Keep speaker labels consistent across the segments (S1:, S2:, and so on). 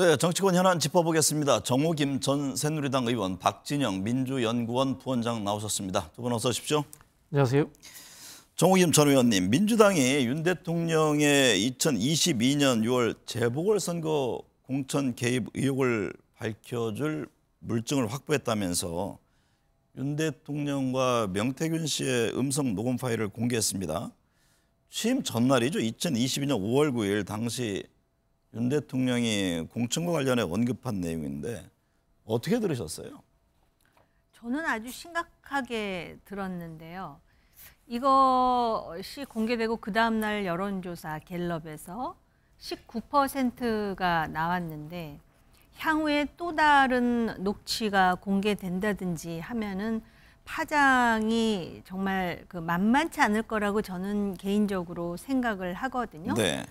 S1: 네, 정치권 현안 짚어보겠습니다. 정호김 전 새누리당 의원, 박진영 민주연구원 부원장 나오셨습니다. 두 분 어서 오십시오. 안녕하세요. 정호김 전 의원님, 민주당이 윤 대통령의 2022년 6월 재보궐선거 공천 개입 의혹을 밝혀줄 물증을 확보했다면서 윤 대통령과 명태균 씨의 음성 녹음 파일을 공개했습니다. 취임 전날이죠. 2022년 5월 9일 당시 윤 대통령이 공천과 관련해 언급한 내용인데 어떻게 들으셨어요?
S2: 저는 아주 심각하게 들었는데요. 이것이 공개되고 그 다음 날 여론조사 갤럽에서 19%가 나왔는데 향후에 또 다른 녹취가 공개된다든지 하면은 파장이 정말 그 만만치 않을 거라고 저는 개인적으로 생각을 하거든요. 네.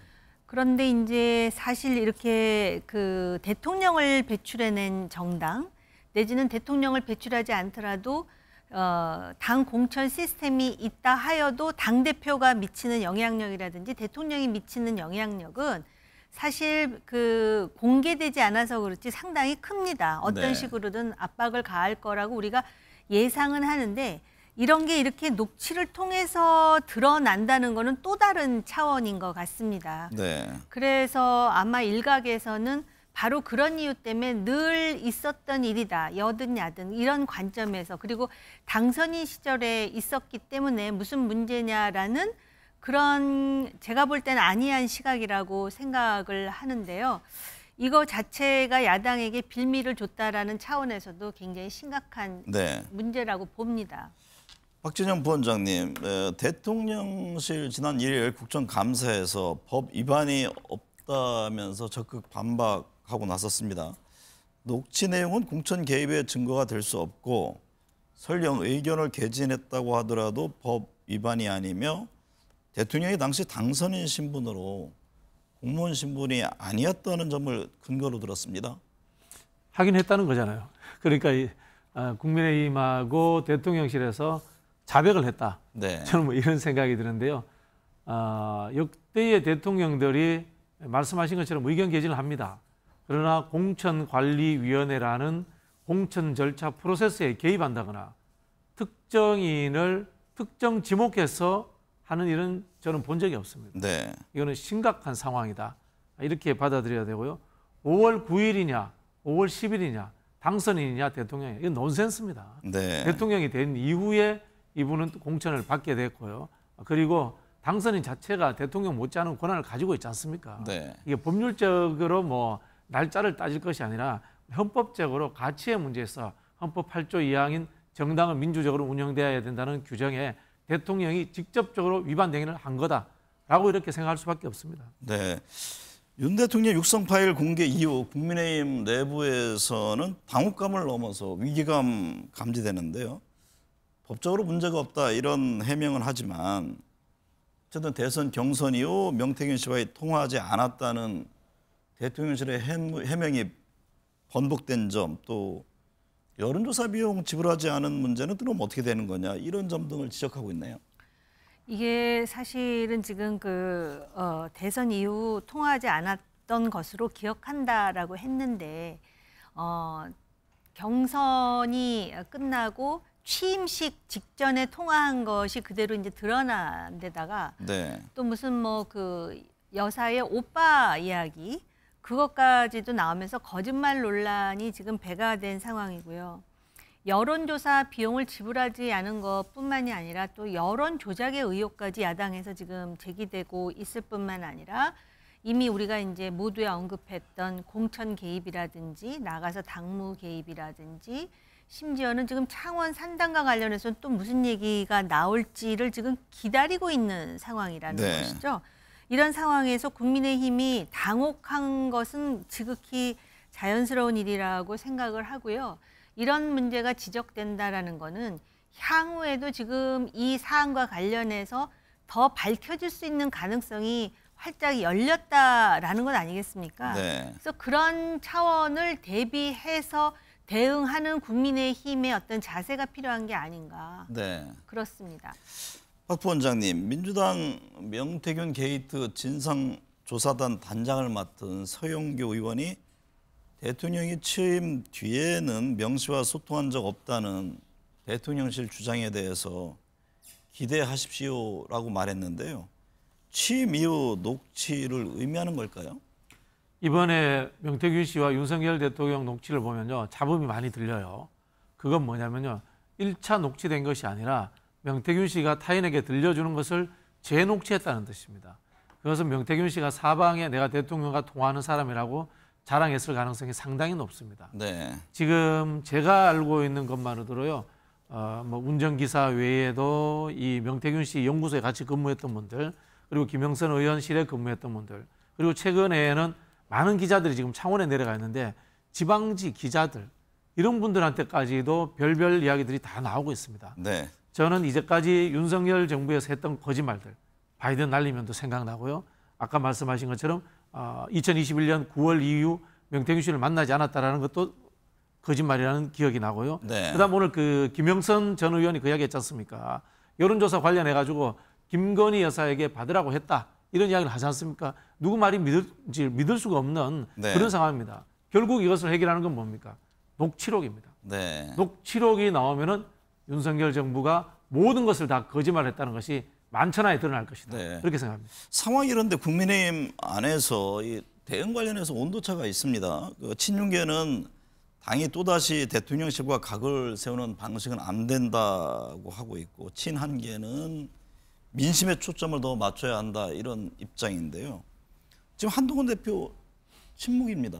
S2: 그런데 이제 사실 이렇게 그 대통령을 배출해낸 정당 내지는 대통령을 배출하지 않더라도 어, 당 공천 시스템이 있다 하여도 당 대표가 미치는 영향력이라든지 대통령이 미치는 영향력은 사실 그 공개되지 않아서 그렇지 상당히 큽니다. 어떤 네. 식으로든 압박을 가할 거라고 우리가 예상은 하는데 이런 게 이렇게 녹취를 통해서 드러난다는 거는 또 다른 차원인 것 같습니다. 네. 그래서 아마 일각에서는 바로 그런 이유 때문에 늘 있었던 일이다. 여든 야든 이런 관점에서 그리고 당선인 시절에 있었기 때문에 무슨 문제냐라는 그런 제가 볼 때는 아니한 시각이라고 생각을 하는데요. 이거 자체가 야당에게 빌미를 줬다라는 차원에서도 굉장히 심각한 네. 문제라고 봅니다.
S1: 박진영 부원장님, 대통령실 지난 1일 국정감사에서 법 위반이 없다면서 적극 반박하고 나섰습니다. 녹취 내용은 공천 개입의 증거가 될 수 없고 설령 의견을 개진했다고 하더라도 법 위반이 아니며 대통령이 당시 당선인 신분으로 공무원 신분이 아니었다는 점을 근거로 들었습니다. 하긴 했다는 거잖아요. 그러니까 아, 국민의힘하고
S3: 대통령실에서 자백을 했다. 네. 저는 뭐 이런 생각이 드는데요. 어, 역대의 대통령들이 말씀하신 것처럼 의견 개진을 합니다. 그러나 공천관리위원회라는 공천 절차 프로세스에 개입한다거나 특정인을 특정 지목해서 하는 일은 저는 본 적이 없습니다. 네. 이거는 심각한 상황이다. 이렇게 받아들여야 되고요. 5월 9일이냐, 5월 10일이냐, 당선인이냐, 대통령이냐. 이건 논센스입니다. 네. 대통령이 된 이후에 이분은 공천을 받게 됐고요. 그리고 당선인 자체가 대통령 못지않은 권한을 가지고 있지 않습니까? 네. 이게 법률적으로 뭐 날짜를 따질 것이 아니라 헌법적으로 가치의 문제에서 헌법 8조 2항인 정당은 민주적으로 운영되어야 된다는 규정에 대통령이 직접적으로 위반 행위를 한 거다라고 이렇게 생각할 수밖에 없습니다.
S1: 네. 윤 대통령 육성 파일 공개 이후 국민의힘 내부에서는 방혹감을 넘어서 위기감 감지되는데요. 법적으로 문제가 없다 이런 해명은 하지만 어쨌든 대선 경선 이후 명태균 씨와의 통화하지 않았다는 대통령실의 해명이 번복된 점 또 여론조사 비용 지불하지 않은 문제는 그럼 어떻게 되는 거냐 이런 점 등을 지적하고 있네요.
S2: 이게 사실은 지금 그 어, 대선 이후 통화하지 않았던 것으로 기억한다라고 했는데 어, 경선이 끝나고 취임식 직전에 통화한 것이 그대로 이제 드러난 데다가 네. 또 무슨 뭐 그 여사의 오빠 이야기 그것까지도 나오면서 거짓말 논란이 지금 배가 된 상황이고요. 여론조사 비용을 지불하지 않은 것뿐만이 아니라 또 여론 조작의 의혹까지 야당에서 지금 제기되고 있을 뿐만 아니라 이미 우리가 이제 모두에 언급했던 공천 개입이라든지 나가서 당무 개입이라든지 심지어는 지금 창원 산당과 관련해서 또 무슨 얘기가 나올지를 지금 기다리고 있는 상황이라는 네. 것이죠. 이런 상황에서 국민의힘이 당혹한 것은 지극히 자연스러운 일이라고 생각을 하고요. 이런 문제가 지적된다라는 거는 향후에도 지금 이 사안과 관련해서 더 밝혀질 수 있는 가능성이 활짝 열렸다라는 것 아니겠습니까? 네. 그래서 그런 차원을 대비해서 대응하는 국민의힘의 어떤 자세가 필요한 게 아닌가. 네. 그렇습니다.
S1: 박 부원장님, 민주당 명태균 게이트 진상조사단 단장을 맡은 서영교 의원이 대통령이 취임 뒤에는 명시와 소통한 적 없다는 대통령실 주장에 대해서 기대하십시오라고 말했는데요. 취임 이후 녹취를 의미하는 걸까요?
S3: 이번에 명태균 씨와 윤석열 대통령 녹취를 보면요. 잡음이 많이 들려요. 그건 뭐냐면요. 1차 녹취된 것이 아니라 명태균 씨가 타인에게 들려주는 것을 재녹취했다는 뜻입니다. 그것은 명태균 씨가 사방에 내가 대통령과 통화하는 사람이라고 자랑했을 가능성이 상당히 높습니다. 네. 지금 제가 알고 있는 것만으로도요. 어, 뭐 운전기사 외에도 이 명태균 씨 연구소에 같이 근무했던 분들 그리고 김영선 의원실에 근무했던 분들 그리고 최근에는 많은 기자들이 지금 창원에 내려가 있는데 지방지 기자들 이런 분들한테까지도 별별 이야기들이 다 나오고 있습니다. 네. 저는 이제까지 윤석열 정부에서 했던 거짓말들 바이든 날리면도 생각나고요. 아까 말씀하신 것처럼 어, 2021년 9월 이후 명태균 씨를 만나지 않았다라는 것도 거짓말이라는 기억이 나고요. 네. 그다음 오늘 그 김영선 전 의원이 그 이야기 했지 않습니까? 여론조사 관련해 가지고 김건희 여사에게 받으라고 했다. 이런 이야기를 하지 않습니까? 누구 말이 믿을, 믿을 수가 없는 네. 그런 상황입니다. 결국 이것을 해결하는 건 뭡니까? 녹취록입니다. 네. 녹취록이 나오면은 윤석열 정부가 모든 것을 다 거짓말했다는 것이 만천하에 드러날 것이다. 네. 그렇게 생각합니다.
S1: 상황이 이런데 국민의힘 안에서 이 대응 관련해서 온도차가 있습니다. 그 친윤계는 당이 또다시 대통령실과 각을 세우는 방식은 안 된다고 하고 있고 친한계는 민심에 초점을 더 맞춰야 한다 이런 입장인데요. 지금 한동훈 대표 침묵입니다.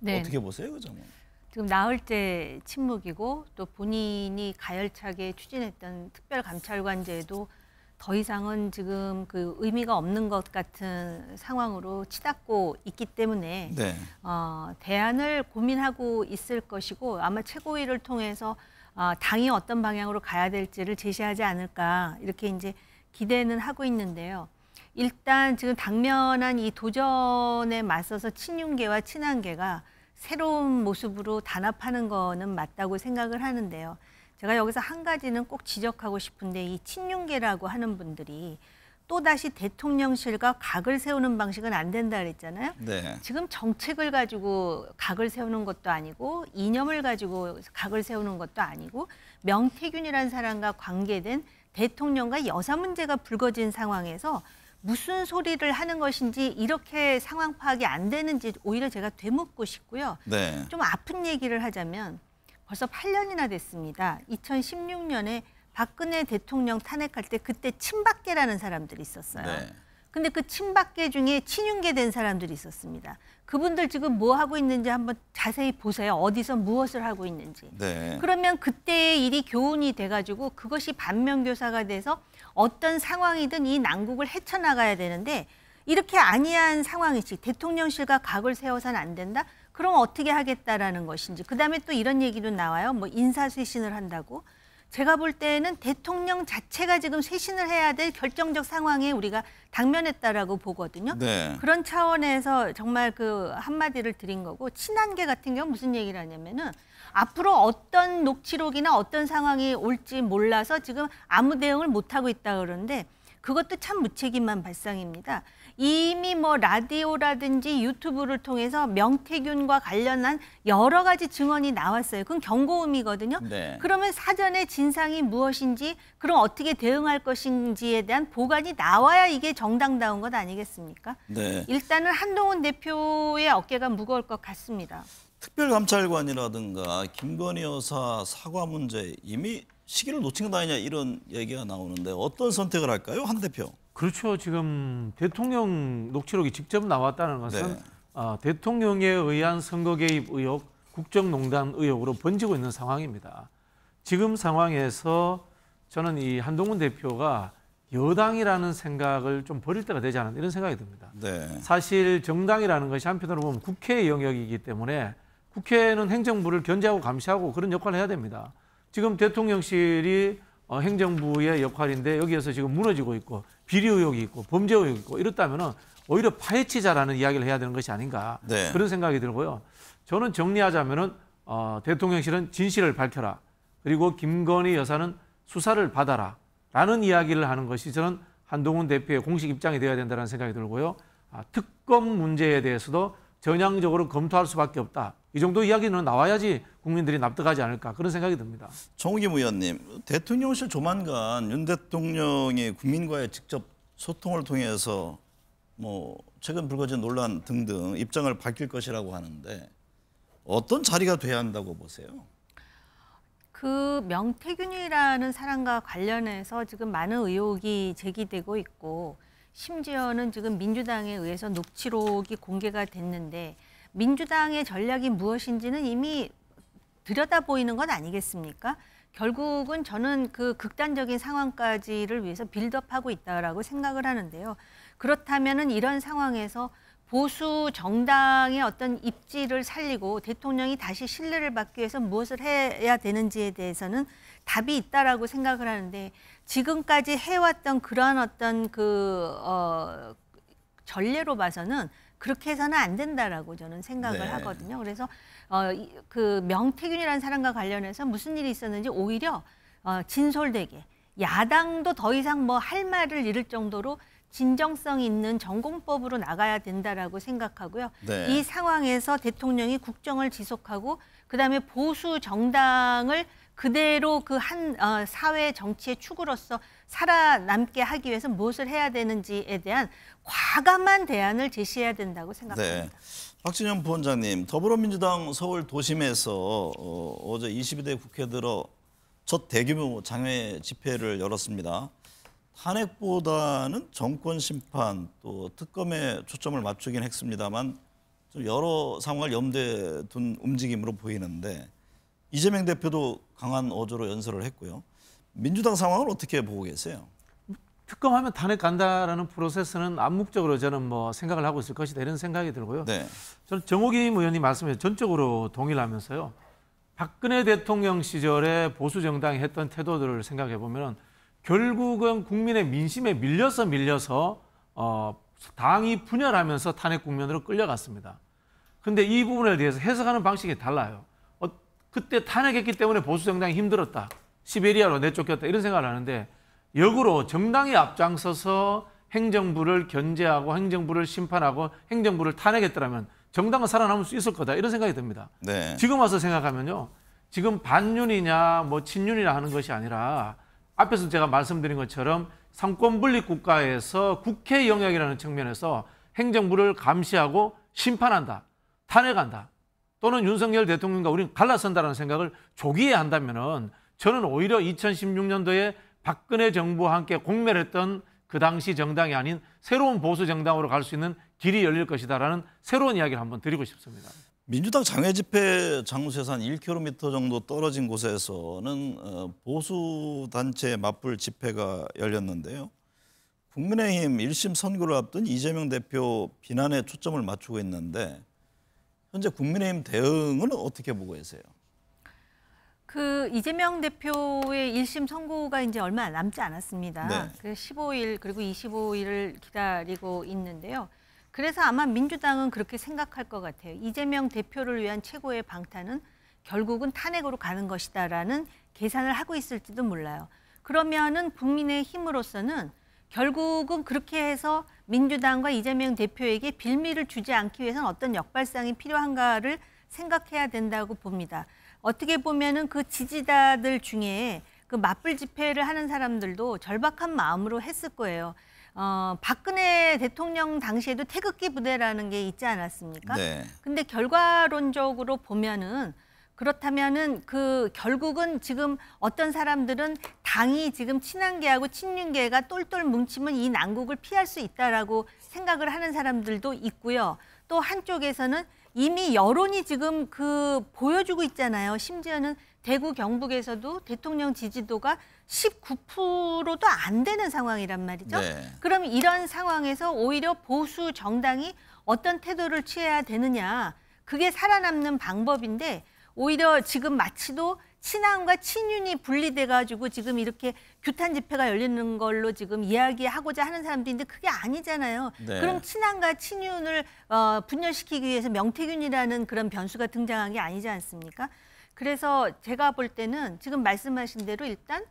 S1: 네. 어떻게 보세요, 그 점은?
S2: 지금 나흘째 침묵이고 또 본인이 가열차게 추진했던 특별감찰관제도 더 이상은 지금 그 의미가 없는 것 같은 상황으로 치닫고 있기 때문에 네. 어, 대안을 고민하고 있을 것이고 아마 최고위를 통해서 어, 당이 어떤 방향으로 가야 될지를 제시하지 않을까 이렇게 이제 기대는 하고 있는데요. 일단 지금 당면한 이 도전에 맞서서 친윤계와 친한계가 새로운 모습으로 단합하는 거는 맞다고 생각을 하는데요. 제가 여기서 한 가지는 꼭 지적하고 싶은데 이 친윤계라고 하는 분들이 또다시 대통령실과 각을 세우는 방식은 안 된다 그랬잖아요. 네. 지금 정책을 가지고 각을 세우는 것도 아니고 이념을 가지고 각을 세우는 것도 아니고 명태균이라는 사람과 관계된 대통령과 여사 문제가 불거진 상황에서 무슨 소리를 하는 것인지 이렇게 상황 파악이 안 되는지 오히려 제가 되묻고 싶고요. 네. 좀 아픈 얘기를 하자면 벌써 8년이나 됐습니다. 2016년에 박근혜 대통령 탄핵할 때 그때 친박계라는 사람들이 있었어요. 네. 근데 그 친박계 중에 친윤계 된 사람들이 있었습니다. 그분들 지금 뭐 하고 있는지 한번 자세히 보세요. 어디서 무엇을 하고 있는지. 네. 그러면 그때의 일이 교훈이 돼가지고 그것이 반면교사가 돼서 어떤 상황이든 이 난국을 헤쳐나가야 되는데 이렇게 아니한 상황이지 대통령실과 각을 세워선 안 된다? 그럼 어떻게 하겠다라는 것인지. 그 다음에 또 이런 얘기도 나와요. 뭐 인사쇄신을 한다고. 제가 볼 때는 대통령 자체가 지금 쇄신을 해야 될 결정적 상황에 우리가 당면했다라고 보거든요. 네. 그런 차원에서 정말 그 한마디를 드린 거고 친한계 같은 경우 무슨 얘기를 하냐면은 앞으로 어떤 녹취록이나 어떤 상황이 올지 몰라서 지금 아무 대응을 못 하고 있다 그러는데 그것도 참 무책임한 발상입니다. 이미 뭐 라디오라든지 유튜브를 통해서 명태균과 관련한 여러 가지 증언이 나왔어요. 그건 경고음이거든요. 네. 그러면 사전에 진상이 무엇인지 그럼 어떻게 대응할 것인지에 대한 보관이 나와야 이게 정당다운 것 아니겠습니까? 네. 일단은 한동훈 대표의 어깨가 무거울 것 같습니다.
S1: 특별감찰관이라든가 김건희 여사 사과 문제 이미 시기를 놓친 거 아니냐 이런 얘기가 나오는데 어떤 선택을 할까요? 한 대표.
S3: 그렇죠. 지금 대통령 녹취록이 직접 나왔다는 것은 네. 어, 대통령에 의한 선거 개입 의혹, 국정농단 의혹으로 번지고 있는 상황입니다. 지금 상황에서 저는 이 한동훈 대표가 여당이라는 생각을 좀 버릴 때가 되지 않았나 이런 생각이 듭니다. 네. 사실 정당이라는 것이 한편으로 보면 국회의 영역이기 때문에 국회는 행정부를 견제하고 감시하고 그런 역할을 해야 됩니다. 지금 대통령실이 어, 행정부의 역할인데 여기에서 지금 무너지고 있고 비리 의혹이 있고 범죄 의혹이 있고 이렇다면은 오히려 파헤치자라는 이야기를 해야 되는 것이 아닌가 네. 그런 생각이 들고요. 저는 정리하자면은 어, 대통령실은 진실을 밝혀라 그리고 김건희 여사는 수사를 받아라 라는 이야기를 하는 것이 저는 한동훈 대표의 공식 입장이 되어야 된다는 생각이 들고요. 아, 특검 문제에 대해서도 전향적으로 검토할 수밖에 없다. 이 정도 이야기는 나와야지 국민들이 납득하지 않을까 그런 생각이 듭니다.
S1: 정욱임 의원님, 대통령실 조만간 윤 대통령이 국민과의 직접 소통을 통해서 뭐 최근 불거진 논란 등등 입장을 밝힐 것이라고 하는데 어떤 자리가 돼야 한다고 보세요?
S2: 그 명태균이라는 사람과 관련해서 지금 많은 의혹이 제기되고 있고 심지어는 지금 민주당에 의해서 녹취록이 공개가 됐는데 민주당의 전략이 무엇인지는 이미 들여다 보이는 것 아니겠습니까? 결국은 저는 그 극단적인 상황까지를 위해서 빌드업하고 있다라고 생각을 하는데요. 그렇다면은 이런 상황에서 보수 정당의 어떤 입지를 살리고 대통령이 다시 신뢰를 받기 위해서 무엇을 해야 되는지에 대해서는 답이 있다라고 생각을 하는데 지금까지 해왔던 그러한 어떤 그 어, 전례로 봐서는 그렇게 해서는 안 된다라고 저는 생각을 네. 하거든요. 그래서 어, 그 명태균이라는 사람과 관련해서 무슨 일이 있었는지 오히려 어, 진솔되게 야당도 더 이상 뭐 할 말을 잃을 정도로 진정성 있는 전공법으로 나가야 된다라고 생각하고요. 네. 이 상황에서 대통령이 국정을 지속하고 그다음에 보수 정당을 그대로 그한 어, 사회 정치의 축으로서 살아남게 하기 위해서 무엇을 해야 되는지에 대한 과감한 대안을 제시해야 된다고 생각합니다. 네.
S1: 박진영 부원장님, 더불어민주당 서울 도심에서 어, 어제 22대 국회 들어 첫 대규모 장외 집회를 열었습니다. 탄핵보다는 정권 심판 또 특검에 초점을 맞추긴 했습니다만 좀 여러 상황을 염두에 둔 움직임으로 보이는데 이재명 대표도 강한 어조로 연설을 했고요. 민주당 상황을 어떻게 보고 계세요?
S3: 특검하면 탄핵 간다라는 프로세스는 암묵적으로 저는 뭐 생각을 하고 있을 것이다 이런 생각이 들고요. 네. 저는 정호김 의원님 말씀에 전적으로 동의를 하면서요. 박근혜 대통령 시절에 보수 정당이 했던 태도들을 생각해 보면 결국은 국민의 민심에 밀려서 밀려서 어, 당이 분열하면서 탄핵 국면으로 끌려갔습니다. 근데 이 부분에 대해서 해석하는 방식이 달라요. 그때 탄핵했기 때문에 보수 정당이 힘들었다. 시베리아로 내쫓겼다. 이런 생각을 하는데 역으로 정당이 앞장서서 행정부를 견제하고 행정부를 심판하고 행정부를 탄핵했더라면 정당은 살아남을 수 있을 거다. 이런 생각이 듭니다. 네. 지금 와서 생각하면요. 지금 반윤이냐 뭐 친윤이냐 하는 것이 아니라 앞에서 제가 말씀드린 것처럼 삼권 분립 국가에서 국회 영역이라는 측면에서 행정부를 감시하고 심판한다. 탄핵한다. 또는 윤석열 대통령과 우린 갈라선다는 생각을 조기에 한다면은 저는 오히려 2016년도에 박근혜 정부와 함께 공멸했던 그 당시 정당이 아닌 새로운 보수 정당으로 갈 수 있는 길이 열릴 것이다라는 새로운 이야기를 한번 드리고 싶습니다.
S1: 민주당 장외 집회 장소에서 1km 정도 떨어진 곳에서는 어, 보수 단체 맞불 집회가 열렸는데요. 국민의힘 1심 선거를 앞둔 이재명 대표 비난에 초점을 맞추고 있는데 현재 국민의힘 대응은 어떻게 보고 계세요?
S2: 그 이재명 대표의 1심 선고가 이제 얼마 남지 않았습니다. 네. 그 15일 그리고 25일을 기다리고 있는데요. 그래서 아마 민주당은 그렇게 생각할 것 같아요. 이재명 대표를 위한 최고의 방탄은 결국은 탄핵으로 가는 것이다라는 계산을 하고 있을지도 몰라요. 그러면은 국민의 힘으로서는 결국은 그렇게 해서 민주당과 이재명 대표에게 빌미를 주지 않기 위해서는 어떤 역발상이 필요한가를 생각해야 된다고 봅니다. 어떻게 보면은 그 지지자들 중에 그 맞불 집회를 하는 사람들도 절박한 마음으로 했을 거예요. 어, 박근혜 대통령 당시에도 태극기 부대라는 게 있지 않았습니까? 네. 근데 결과론적으로 보면은 그렇다면은 그 결국은 지금 어떤 사람들은 당이 지금 친한계하고 친윤계가 똘똘 뭉치면 이 난국을 피할 수 있다라고 생각을 하는 사람들도 있고요. 또 한쪽에서는 이미 여론이 지금 그 보여주고 있잖아요. 심지어는 대구 경북에서도 대통령 지지도가 19%도 안 되는 상황이란 말이죠. 네. 그럼 이런 상황에서 오히려 보수 정당이 어떤 태도를 취해야 되느냐. 그게 살아남는 방법인데 오히려 지금 마치도 친한과 친윤이 분리돼 가지고 지금 이렇게 규탄 집회가 열리는 걸로 지금 이야기하고자 하는 사람들인데 그게 아니잖아요. 네. 그럼 친한과 친윤을 어, 분열시키기 위해서 명태균이라는 그런 변수가 등장한 게 아니지 않습니까? 그래서 제가 볼 때는 지금 말씀하신 대로 일단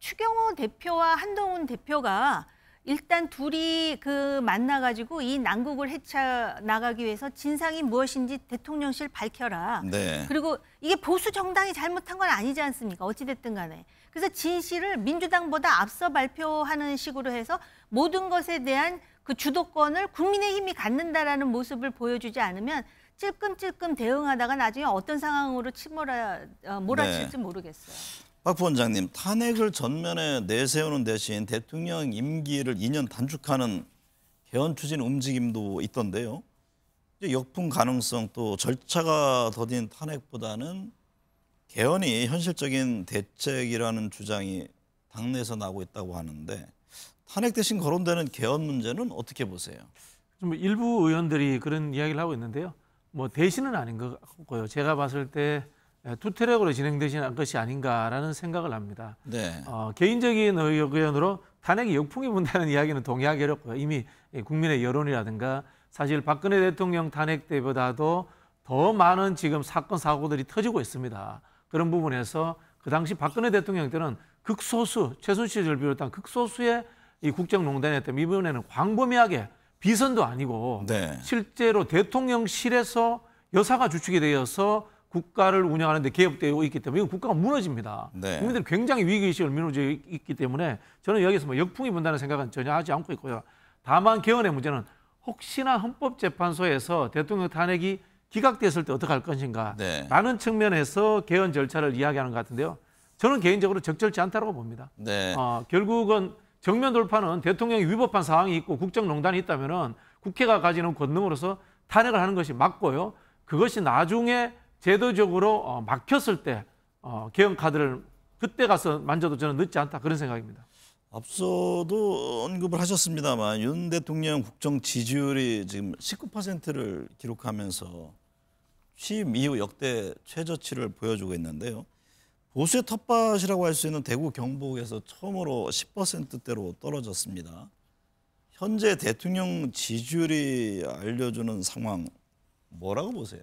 S2: 추경호 대표와 한동훈 대표가 일단 둘이 그 만나가지고 이 난국을 헤쳐 나가기 위해서 진상이 무엇인지 대통령실 밝혀라. 네. 그리고 이게 보수 정당이 잘못한 건 아니지 않습니까? 어찌됐든 간에. 그래서 진실을 민주당보다 앞서 발표하는 식으로 해서 모든 것에 대한 그 주도권을 국민의힘이 갖는다라는 모습을 보여주지 않으면 찔끔찔끔 대응하다가 나중에 어떤 상황으로 침몰아, 어, 몰아칠지 네. 모르겠어요.
S1: 박 부원장님 탄핵을 전면에 내세우는 대신 대통령 임기를 2년 단축하는 개헌 추진 움직임도 있던데요. 역풍 가능성 또 절차가 더딘 탄핵보다는 개헌이 현실적인 대책이라는 주장이 당내에서 나오고 있다고 하는데 탄핵 대신 거론되는 개헌 문제는 어떻게 보세요?
S3: 좀 뭐 일부 의원들이 그런 이야기를 하고 있는데요. 뭐 대신은 아닌 것 같고요. 제가 봤을 때투 예, 트랙으로 진행되는 것이 아닌가라는 생각을 합니다. 네. 어, 개인적인 의견으로 탄핵이 역풍이 분다는 이야기는 동의하기 어렵고요. 이미 국민의 여론이라든가 사실 박근혜 대통령 탄핵 때보다도 더 많은 지금 사건 사고들이 터지고 있습니다. 그런 부분에서 그 당시 박근혜 대통령 때는 극소수 최순실을 비롯한 극소수의 이국정농단이었문에 이번에는 광범위하게 비선도 아니고 네. 실제로 대통령실에서 여사가 주축이 되어서 국가를 운영하는데 개혁되고 있기 때문에 이건 국가가 무너집니다. 네. 국민들이 굉장히 위기의식을 민어져 있기 때문에 저는 여기서 뭐 역풍이 분다는 생각은 전혀 하지 않고 있고요. 다만 개헌의 문제는 혹시나 헌법재판소에서 대통령 탄핵이 기각됐을 때 어떻게 할 것인가 네. 라는 측면에서 개헌 절차를 이야기하는 것 같은데요. 저는 개인적으로 적절치 않다고 봅니다. 네. 어, 결국은 정면 돌파는 대통령이 위법한 사항이 있고 국정농단이 있다면 은 국회가 가지는 권능으로서 탄핵을 하는 것이 맞고요. 그것이 나중에 제도적으로 어, 막혔을 때 어, 개헌 카드를 그때 가서 만져도 저는 늦지 않다 그런 생각입니다.
S1: 앞서도 언급을 하셨습니다만 윤 대통령 국정 지지율이 지금 19%를 기록하면서 취임 이후 역대 최저치를 보여주고 있는데요. 보수의 텃밭이라고 할 수 있는 대구 경북에서 처음으로 10%대로 떨어졌습니다. 현재 대통령 지지율이 알려주는 상황 뭐라고 보세요?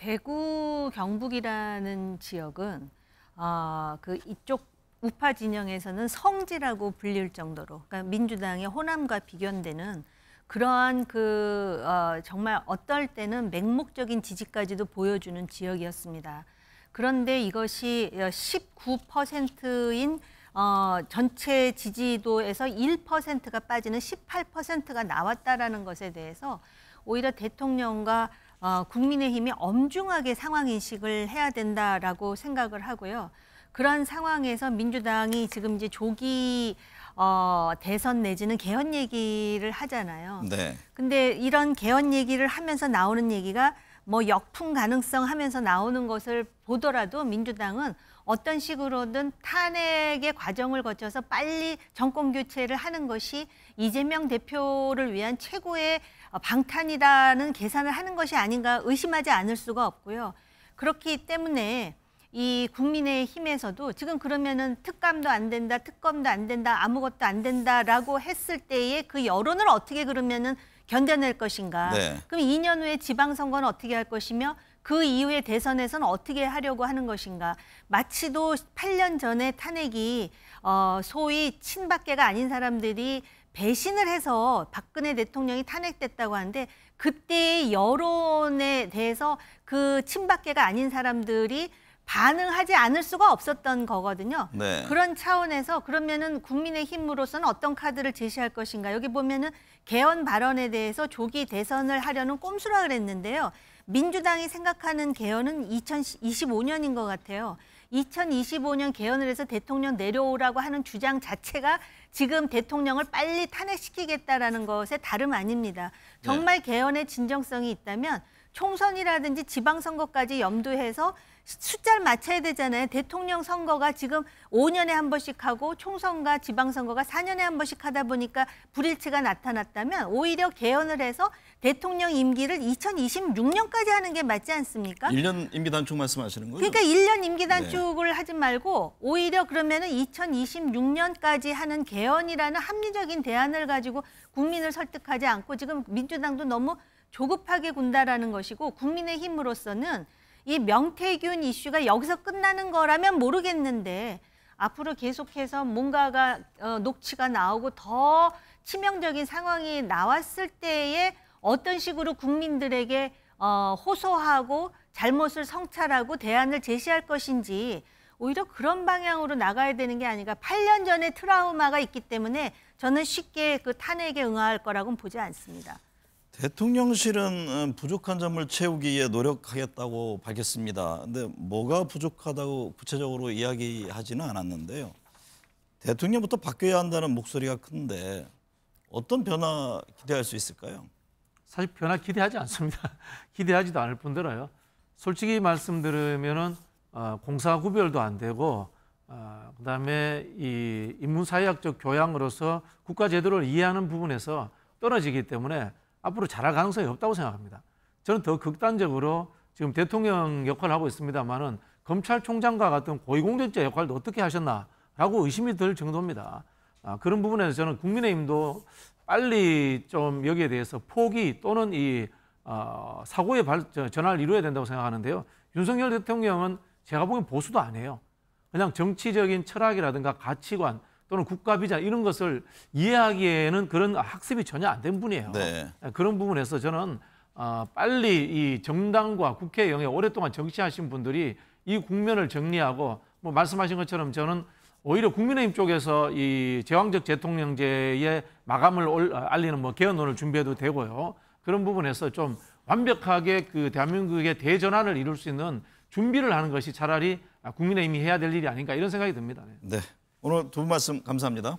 S2: 대구 경북이라는 지역은 어, 그 이쪽 우파 진영에서는 성지라고 불릴 정도로 그러니까 민주당의 호남과 비견되는 그러한 그 어, 정말 어떨 때는 맹목적인 지지까지도 보여주는 지역이었습니다. 그런데 이것이 19%인 어, 어, 전체 지지도에서 1%가 빠지는 18%가 나왔다라는 것에 대해서 오히려 대통령과 어, 국민의힘이 엄중하게 상황 인식을 해야 된다라고 생각을 하고요. 그런 상황에서 민주당이 지금 이제 조기 어, 대선 내지는 개헌 얘기를 하잖아요. 네. 근데 이런 개헌 얘기를 하면서 나오는 얘기가 뭐 역풍 가능성 하면서 나오는 것을 보더라도 민주당은 어떤 식으로든 탄핵의 과정을 거쳐서 빨리 정권 교체를 하는 것이 이재명 대표를 위한 최고의 어, 방탄이라는 계산을 하는 것이 아닌가 의심하지 않을 수가 없고요. 그렇기 때문에 이 국민의 힘에서도 지금 그러면은 특감도 안 된다, 특검도 안 된다, 아무것도 안 된다라고 했을 때의 그 여론을 어떻게 그러면은 견뎌낼 것인가? 네. 그럼 2년 후에 지방선거는 어떻게 할 것이며 그 이후에 대선에서는 어떻게 하려고 하는 것인가? 마치도 8년 전에 탄핵이 어, 소위 친박계가 아닌 사람들이 배신을 해서 박근혜 대통령이 탄핵됐다고 하는데 그때의 여론에 대해서 그 친박계가 아닌 사람들이 반응하지 않을 수가 없었던 거거든요. 네. 그런 차원에서 그러면은 국민의 힘으로서는 어떤 카드를 제시할 것인가. 여기 보면은 개헌 발언에 대해서 조기 대선을 하려는 꼼수라 그랬는데요. 민주당이 생각하는 개헌은 2025년인 것 같아요. 2025년 개헌을 해서 대통령 내려오라고 하는 주장 자체가 지금 대통령을 빨리 탄핵시키겠다라는 것에 다름 아닙니다. 네. 정말 개헌의 진정성이 있다면 총선이라든지 지방선거까지 염두해서 숫자를 맞춰야 되잖아요. 대통령 선거가 지금 5년에 한 번씩 하고 총선과 지방선거가 4년에 한 번씩 하다 보니까 불일치가 나타났다면 오히려 개헌을 해서 대통령 임기를 2026년까지 하는 게 맞지 않습니까? 1년
S1: 임기 단축 말씀하시는 거죠? 그러니까
S2: 1년 임기 단축을 네. 하지 말고 오히려 그러면은 2026년까지 하는 개헌이라는 합리적인 대안을 가지고 국민을 설득하지 않고 지금 민주당도 너무 조급하게 군다라는 것이고 국민의힘으로서는 이 명태균 이슈가 여기서 끝나는 거라면 모르겠는데 앞으로 계속해서 뭔가가 어, 녹취가 나오고 더 치명적인 상황이 나왔을 때에 어떤 식으로 국민들에게 어, 호소하고 잘못을 성찰하고 대안을 제시할 것인지 오히려 그런 방향으로 나가야 되는 게 아닌가. 8년 전에 트라우마가 있기 때문에 저는 쉽게 그 탄핵에 응할 거라고는 보지 않습니다.
S1: 대통령실은 어, 부족한 점을 채우기 위해 노력하겠다고 밝혔습니다. 근데 뭐가 부족하다고 구체적으로 이야기하지는 않았는데요. 대통령부터 바뀌어야 한다는 목소리가 큰데 어떤 변화 기대할 수 있을까요? 사실 변화 기대하지 않습니다. 기대하지도 않을 뿐더러요. 솔직히
S3: 말씀드리면 어, 공사 구별도 안 되고 어, 그다음에 이 인문사회학적 교양으로서 국가 제도를 이해하는 부분에서 떨어지기 때문에 앞으로 잘할 가능성이 없다고 생각합니다. 저는 더 극단적으로 지금 대통령 역할을 하고 있습니다만은 검찰총장과 같은 고위공직자 역할도 어떻게 하셨나라고 의심이 들 정도입니다. 아, 그런 부분에서 저는 국민의힘도 빨리 좀 여기에 대해서 포기 또는 이 어, 사고의 발, 전환을 이루어야 된다고 생각하는데요. 윤석열 대통령은 제가 보기엔 보수도 아니에요. 그냥 정치적인 철학이라든가 가치관 또는 국가비자 이런 것을 이해하기에는 그런 학습이 전혀 안 된 분이에요. 네. 네. 그런 부분에서 저는 어, 빨리 이 정당과 국회 의원에 오랫동안 정치하신 분들이 이 국면을 정리하고 뭐 말씀하신 것처럼 저는 오히려 국민의힘 쪽에서 이 제왕적 대통령제의 마감을 올, 아, 알리는 뭐 개헌론을 준비해도 되고요. 그런 부분에서 좀 완벽하게 그 대한민국의 대전환을 이룰 수 있는 준비를 하는 것이 차라리 국민의힘이 해야 될 일이 아닌가 이런 생각이 듭니다. 네. 네. 오늘
S1: 두 분 말씀 감사합니다.